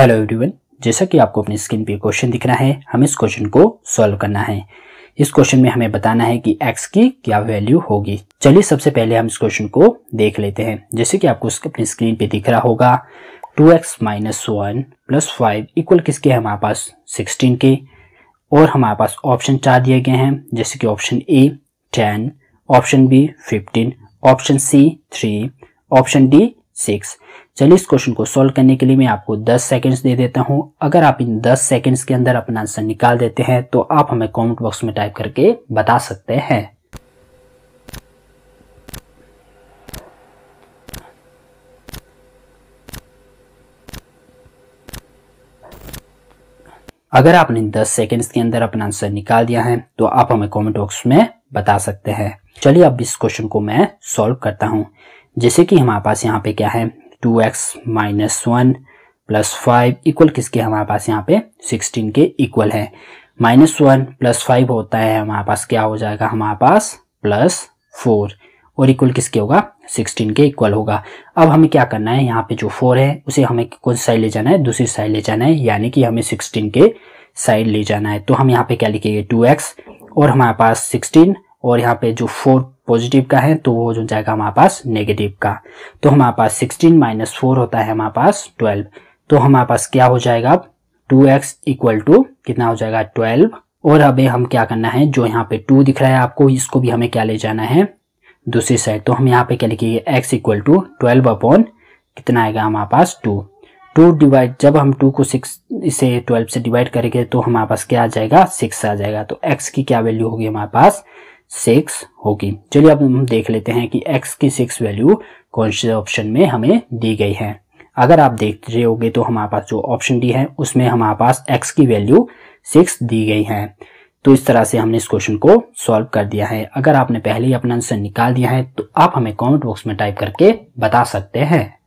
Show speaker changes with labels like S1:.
S1: hello everyone जैसा कि आपको अपनी स्क्रीन पे क्वेश्चन दिख रहा है हमें इस क्वेश्चन को सॉल्व करना है इस क्वेश्चन में हमें बताना है कि एक्स की क्या वैल्यू होगी चलिए सबसे पहले हम इस क्वेश्चन को देख लेते हैं जैसे कि आपको अपनी स्क्रीन पे दिख रहा होगा 2x x minus one plus five equal किसके हमारे पास सिक्सटीन के और हमारे पास ऑप्शन चार दिए गए हैं जैसे कि option A ten option B fifteen option C three option D six चलिए इस क्वेश्चन को सॉल्व करने के लिए मैं आपको 10 सेकंड्स दे देता हूं अगर आप इन 10 सेकंड्स के अंदर अपना आंसर निकाल देते हैं तो आप हमें कमेंट बॉक्स में टाइप करके बता सकते हैं अगर आपने 10 सेकंड्स के अंदर अपना आंसर निकाल दिया है तो आप हमें कमेंट बॉक्स में बता सकते हैं चलिए अब इस क्वेश्चन को मैं सॉल्व करता हूं जैसे कि हमारे पास यहाँ पे क्या है two x minus one plus five equal किसके हमारे पास यहाँ पे सिक्सटीन के इक्वल है माइनस वन प्लस फाइव होता है हमारे पास क्या हो जाएगा हमारे पास प्लस फोर और इक्वल किसके होगा 16 के इक्वल होगा अब हमें क्या करना है यहाँ पे जो 4 है उसे हमें कौन साइड ले जाना है दूसरी साइड ले जाना है यानी कि हमें सिक्सटीन के साइड ले जाना है तो हम यहाँ पे क्या लिखेंगे एक्स और हमारे पास सिक्सटीन और यहाँ पे जो फोर पॉजिटिव का है तो वो जो जाएगा हमारे पास नेगेटिव का तो हमारे पास सिक्सटीन माइनस फोर होता है हमारे पास ट्वेल्व तो हमारे पास क्या हो जाएगा अब टू एक्स इक्वल टू कितना हो जाएगा ट्वेल्व और अब हम क्या करना है जो यहाँ पे टू दिख रहा है आपको इसको भी हमें क्या ले जाना है दूसरी साइड तो हम यहाँ पे क्या लिखेंगे x equal to twelve upon कितना आएगा हमारे पास टू टू डिवाइड जब हम टू को सिक्स इसे ट्वेल्व से डिवाइड करेंगे तो हमारे पास क्या आ जाएगा सिक्स आ जाएगा तो एक्स की क्या वैल्यू होगी हमारे पास सिक्स होगी चलिए अब हम देख लेते हैं कि एक्स की सिक्स वैल्यू कौन से ऑप्शन में हमें दी गई है अगर आप देख रहे होगे तो हमारे पास जो ऑप्शन डी है उसमें हमारे पास एक्स की वैल्यू सिक्स दी गई है तो इस तरह से हमने इस क्वेश्चन को सॉल्व कर दिया है अगर आपने पहले ही अपना आंसर निकाल दिया है तो आप हमें कमेंट बॉक्स में टाइप करके बता सकते हैं